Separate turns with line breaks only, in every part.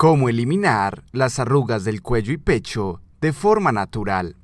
Cómo eliminar las arrugas del cuello y pecho de forma natural.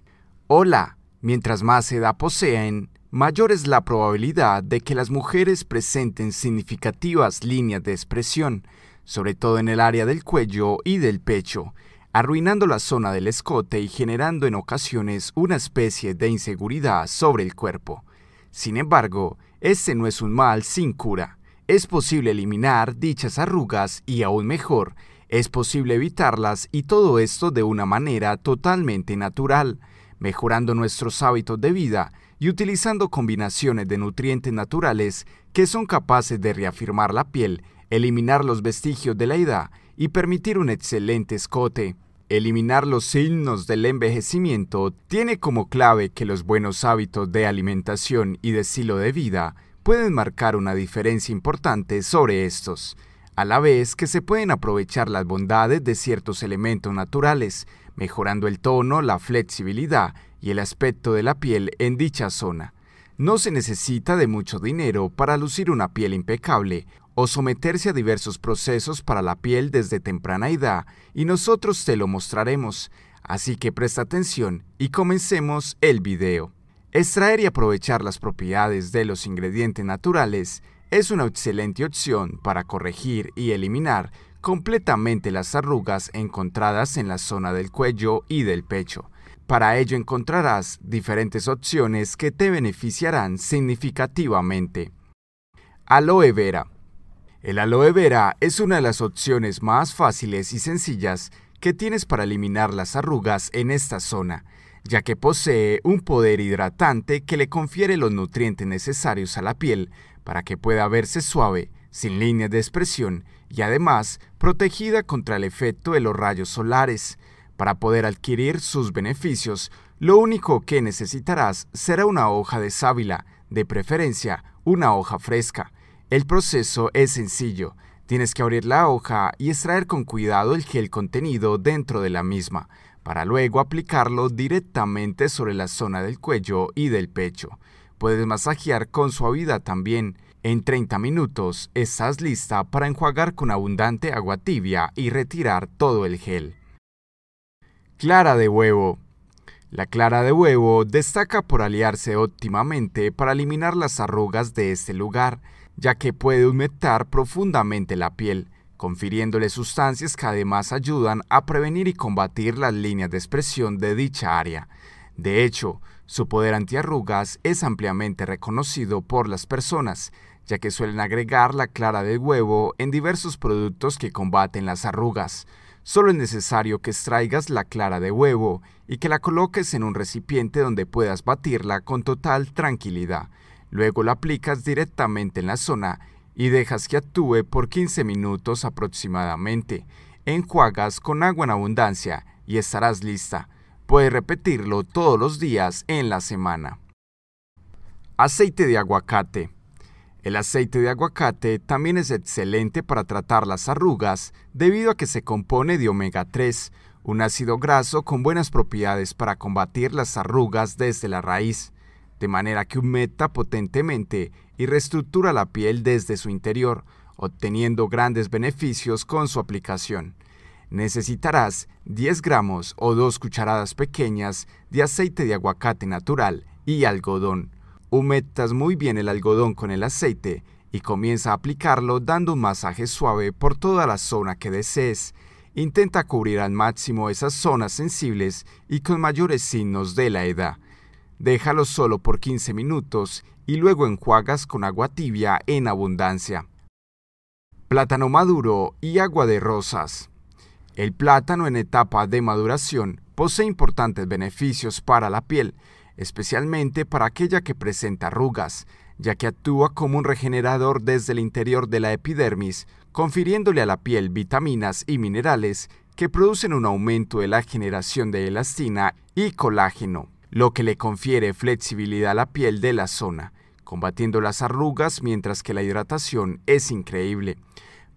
Hola, mientras más edad poseen, mayor es la probabilidad de que las mujeres presenten significativas líneas de expresión, sobre todo en el área del cuello y del pecho, arruinando la zona del escote y generando en ocasiones una especie de inseguridad sobre el cuerpo. Sin embargo, este no es un mal sin cura. Es posible eliminar dichas arrugas y aún mejor, es posible evitarlas y todo esto de una manera totalmente natural, mejorando nuestros hábitos de vida y utilizando combinaciones de nutrientes naturales que son capaces de reafirmar la piel, eliminar los vestigios de la edad y permitir un excelente escote. Eliminar los signos del envejecimiento tiene como clave que los buenos hábitos de alimentación y de estilo de vida pueden marcar una diferencia importante sobre estos a la vez que se pueden aprovechar las bondades de ciertos elementos naturales, mejorando el tono, la flexibilidad y el aspecto de la piel en dicha zona. No se necesita de mucho dinero para lucir una piel impecable o someterse a diversos procesos para la piel desde temprana edad y nosotros te lo mostraremos, así que presta atención y comencemos el video. Extraer y aprovechar las propiedades de los ingredientes naturales es una excelente opción para corregir y eliminar completamente las arrugas encontradas en la zona del cuello y del pecho. Para ello encontrarás diferentes opciones que te beneficiarán significativamente. Aloe vera. El aloe vera es una de las opciones más fáciles y sencillas que tienes para eliminar las arrugas en esta zona, ya que posee un poder hidratante que le confiere los nutrientes necesarios a la piel para que pueda verse suave, sin líneas de expresión y además protegida contra el efecto de los rayos solares. Para poder adquirir sus beneficios, lo único que necesitarás será una hoja de sábila, de preferencia una hoja fresca. El proceso es sencillo. Tienes que abrir la hoja y extraer con cuidado el gel contenido dentro de la misma, para luego aplicarlo directamente sobre la zona del cuello y del pecho. Puedes masajear con suavidad también. En 30 minutos estás lista para enjuagar con abundante agua tibia y retirar todo el gel. Clara de huevo. La clara de huevo destaca por aliarse óptimamente para eliminar las arrugas de este lugar, ya que puede humectar profundamente la piel, confiriéndole sustancias que además ayudan a prevenir y combatir las líneas de expresión de dicha área. De hecho, su poder antiarrugas es ampliamente reconocido por las personas, ya que suelen agregar la clara de huevo en diversos productos que combaten las arrugas. Solo es necesario que extraigas la clara de huevo y que la coloques en un recipiente donde puedas batirla con total tranquilidad. Luego la aplicas directamente en la zona y dejas que actúe por 15 minutos aproximadamente. Enjuagas con agua en abundancia y estarás lista. Puedes repetirlo todos los días en la semana. Aceite de aguacate. El aceite de aguacate también es excelente para tratar las arrugas debido a que se compone de omega 3, un ácido graso con buenas propiedades para combatir las arrugas desde la raíz, de manera que humecta potentemente y reestructura la piel desde su interior, obteniendo grandes beneficios con su aplicación. Necesitarás 10 gramos o 2 cucharadas pequeñas de aceite de aguacate natural y algodón. Humectas muy bien el algodón con el aceite y comienza a aplicarlo dando un masaje suave por toda la zona que desees. Intenta cubrir al máximo esas zonas sensibles y con mayores signos de la edad. Déjalo solo por 15 minutos y luego enjuagas con agua tibia en abundancia. Plátano maduro y agua de rosas. El plátano en etapa de maduración posee importantes beneficios para la piel, especialmente para aquella que presenta arrugas, ya que actúa como un regenerador desde el interior de la epidermis, confiriéndole a la piel vitaminas y minerales que producen un aumento de la generación de elastina y colágeno, lo que le confiere flexibilidad a la piel de la zona, combatiendo las arrugas mientras que la hidratación es increíble.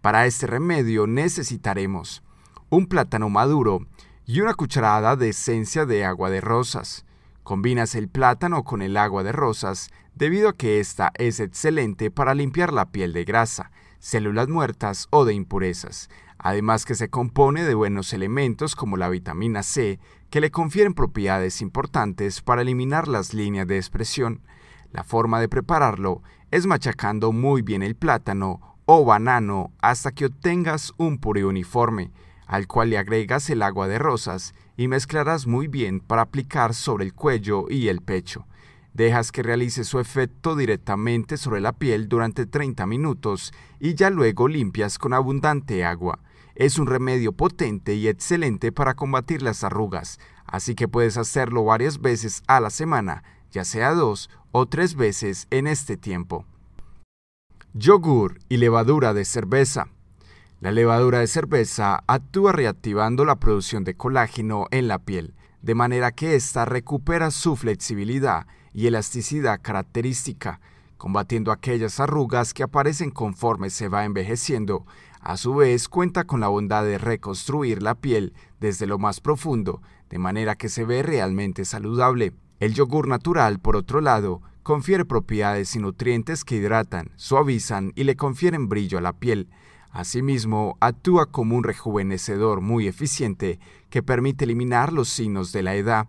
Para este remedio necesitaremos un plátano maduro y una cucharada de esencia de agua de rosas, Combinas el plátano con el agua de rosas debido a que esta es excelente para limpiar la piel de grasa, células muertas o de impurezas, además que se compone de buenos elementos como la vitamina C, que le confieren propiedades importantes para eliminar las líneas de expresión. La forma de prepararlo es machacando muy bien el plátano o banano hasta que obtengas un puré uniforme al cual le agregas el agua de rosas y mezclarás muy bien para aplicar sobre el cuello y el pecho. Dejas que realice su efecto directamente sobre la piel durante 30 minutos y ya luego limpias con abundante agua. Es un remedio potente y excelente para combatir las arrugas, así que puedes hacerlo varias veces a la semana, ya sea dos o tres veces en este tiempo. Yogur y levadura de cerveza. La levadura de cerveza actúa reactivando la producción de colágeno en la piel, de manera que ésta recupera su flexibilidad y elasticidad característica, combatiendo aquellas arrugas que aparecen conforme se va envejeciendo. A su vez cuenta con la bondad de reconstruir la piel desde lo más profundo, de manera que se ve realmente saludable. El yogur natural, por otro lado, confiere propiedades y nutrientes que hidratan, suavizan y le confieren brillo a la piel, Asimismo, actúa como un rejuvenecedor muy eficiente que permite eliminar los signos de la edad.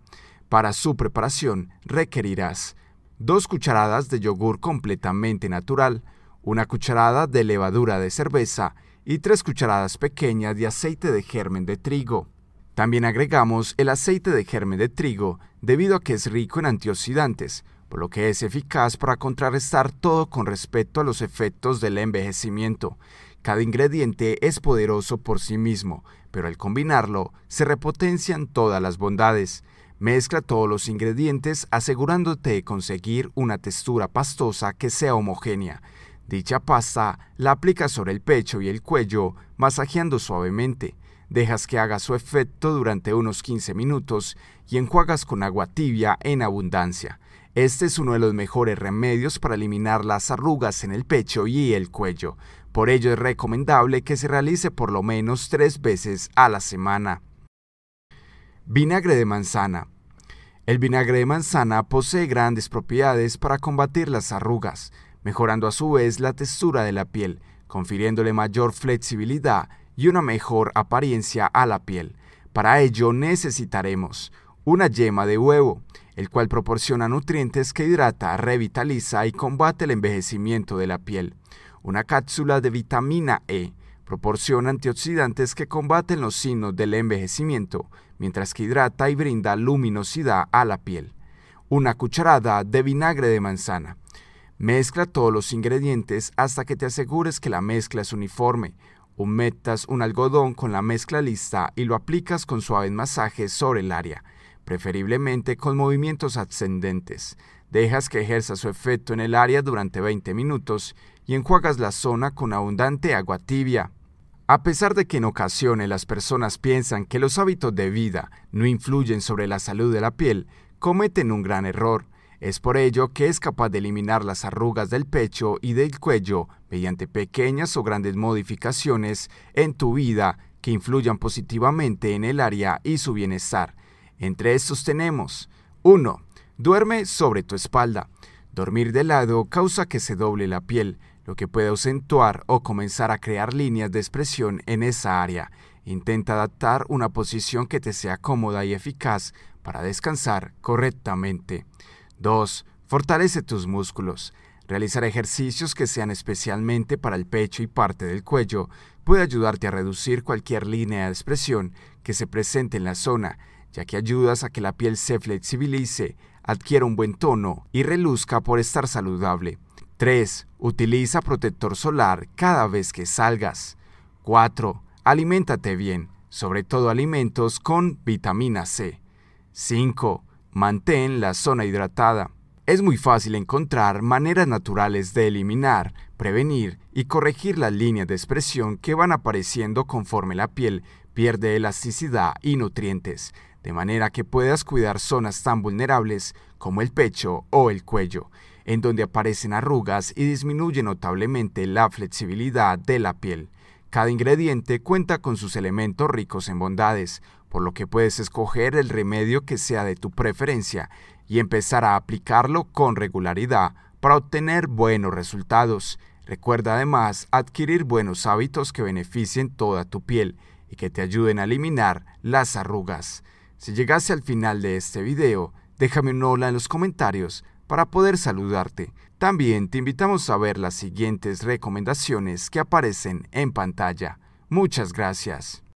Para su preparación requerirás dos cucharadas de yogur completamente natural, una cucharada de levadura de cerveza y tres cucharadas pequeñas de aceite de germen de trigo. También agregamos el aceite de germen de trigo debido a que es rico en antioxidantes, por lo que es eficaz para contrarrestar todo con respecto a los efectos del envejecimiento. Cada ingrediente es poderoso por sí mismo, pero al combinarlo se repotencian todas las bondades. Mezcla todos los ingredientes asegurándote de conseguir una textura pastosa que sea homogénea. Dicha pasta la aplicas sobre el pecho y el cuello, masajeando suavemente. Dejas que haga su efecto durante unos 15 minutos y enjuagas con agua tibia en abundancia. Este es uno de los mejores remedios para eliminar las arrugas en el pecho y el cuello. Por ello es recomendable que se realice por lo menos tres veces a la semana. Vinagre de manzana. El vinagre de manzana posee grandes propiedades para combatir las arrugas, mejorando a su vez la textura de la piel, confiriéndole mayor flexibilidad y una mejor apariencia a la piel. Para ello necesitaremos una yema de huevo, el cual proporciona nutrientes que hidrata, revitaliza y combate el envejecimiento de la piel. Una cápsula de vitamina E proporciona antioxidantes que combaten los signos del envejecimiento, mientras que hidrata y brinda luminosidad a la piel. Una cucharada de vinagre de manzana. Mezcla todos los ingredientes hasta que te asegures que la mezcla es uniforme. Humectas un algodón con la mezcla lista y lo aplicas con suaves masajes sobre el área preferiblemente con movimientos ascendentes. Dejas que ejerza su efecto en el área durante 20 minutos y enjuagas la zona con abundante agua tibia. A pesar de que en ocasiones las personas piensan que los hábitos de vida no influyen sobre la salud de la piel, cometen un gran error. Es por ello que es capaz de eliminar las arrugas del pecho y del cuello mediante pequeñas o grandes modificaciones en tu vida que influyan positivamente en el área y su bienestar, entre estos tenemos 1. Duerme sobre tu espalda. Dormir de lado causa que se doble la piel, lo que puede acentuar o comenzar a crear líneas de expresión en esa área. Intenta adaptar una posición que te sea cómoda y eficaz para descansar correctamente. 2. Fortalece tus músculos. Realizar ejercicios que sean especialmente para el pecho y parte del cuello puede ayudarte a reducir cualquier línea de expresión que se presente en la zona ya que ayudas a que la piel se flexibilice, adquiera un buen tono y reluzca por estar saludable. 3. Utiliza protector solar cada vez que salgas. 4. Aliméntate bien, sobre todo alimentos con vitamina C. 5. Mantén la zona hidratada. Es muy fácil encontrar maneras naturales de eliminar, prevenir y corregir las líneas de expresión que van apareciendo conforme la piel pierde elasticidad y nutrientes, de manera que puedas cuidar zonas tan vulnerables como el pecho o el cuello, en donde aparecen arrugas y disminuye notablemente la flexibilidad de la piel. Cada ingrediente cuenta con sus elementos ricos en bondades, por lo que puedes escoger el remedio que sea de tu preferencia y empezar a aplicarlo con regularidad para obtener buenos resultados. Recuerda además adquirir buenos hábitos que beneficien toda tu piel y que te ayuden a eliminar las arrugas. Si llegaste al final de este video, déjame un hola en los comentarios para poder saludarte. También te invitamos a ver las siguientes recomendaciones que aparecen en pantalla. Muchas gracias.